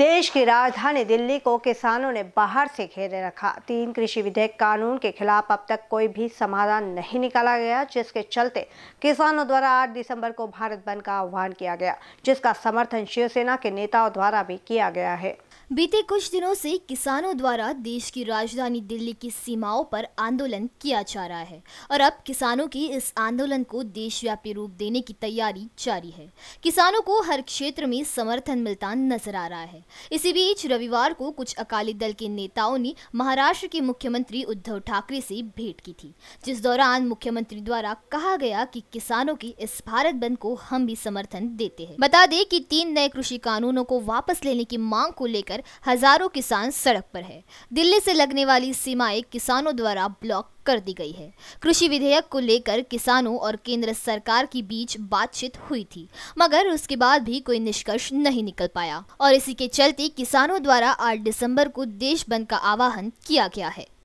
देश की राजधानी दिल्ली को किसानों ने बाहर से घेरे रखा तीन कृषि विधेयक कानून के खिलाफ अब तक कोई भी समाधान नहीं निकाला गया जिसके चलते किसानों द्वारा 8 दिसंबर को भारत बंद का आह्वान किया गया जिसका समर्थन शिवसेना के नेताओं द्वारा भी किया गया है बीते कुछ दिनों से किसानों द्वारा देश की राजधानी दिल्ली की सीमाओं पर आंदोलन किया जा रहा है और अब किसानों के इस आंदोलन को देशव्यापी रूप देने की तैयारी जारी है किसानों को हर क्षेत्र में समर्थन मिलता नजर आ रहा है इसी बीच रविवार को कुछ अकाली दल के नेताओं ने महाराष्ट्र के मुख्यमंत्री उद्धव ठाकरे से भेंट की थी जिस दौरान मुख्यमंत्री द्वारा कहा गया कि किसानों की इस भारत बंद को हम भी समर्थन देते हैं बता दें कि तीन नए कृषि कानूनों को वापस लेने की मांग को लेकर लेकर हजारों किसान सड़क पर है दिल्ली से लगने वाली सीमाएं किसानों द्वारा ब्लॉक कर दी गई है कृषि विधेयक को लेकर किसानों और केंद्र सरकार के बीच बातचीत हुई थी मगर उसके बाद भी कोई निष्कर्ष नहीं निकल पाया और इसी के चलते किसानों द्वारा आठ दिसम्बर को देश बंद का आह्वान किया गया है